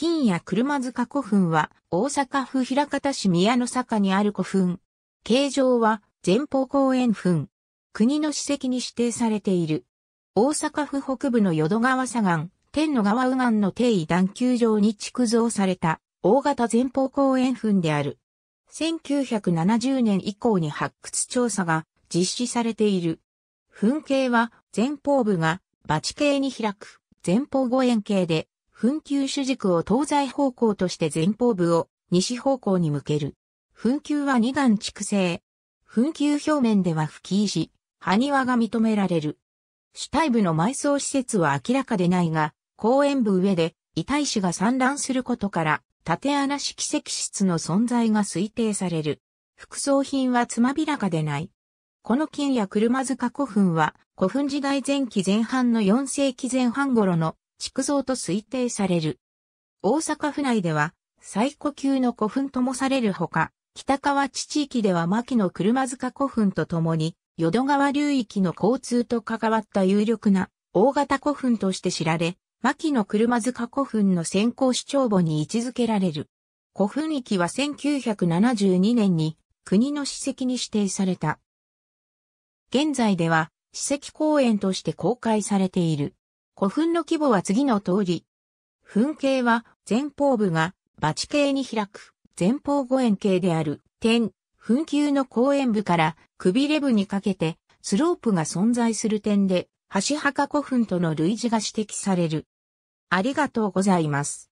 金谷車塚古墳は大阪府平方市宮の坂にある古墳。形状は前方後円墳。国の史跡に指定されている。大阪府北部の淀川左岸、天の川右岸の定位段球場に築造された大型前方後円墳である。1970年以降に発掘調査が実施されている。墳形は前方部がバチ形に開く前方後円形で墳球主軸を東西方向として前方部を西方向に向ける。墳球は二段蓄成。墳球表面では吹石、埴輪が認められる。主体部の埋葬施設は明らかでないが、公園部上で遺体死が散乱することから、縦穴式石室の存在が推定される。副葬品はつまびらかでない。この金や車塚古墳は、古墳時代前期前半の4世紀前半頃の築造と推定される。大阪府内では、最古級の古墳ともされるほか、北川地地域では牧野車塚古墳とともに、淀川流域の交通と関わった有力な大型古墳として知られ、牧野車塚古墳の先行市長墓に位置づけられる。古墳域は1972年に国の史跡に指定された。現在では史跡公園として公開されている。古墳の規模は次の通り。墳形は前方部がバチ形に開く前方五円形である点、墳球の後円部からくびれ部にかけてスロープが存在する点で、橋墓古墳との類似が指摘される。ありがとうございます。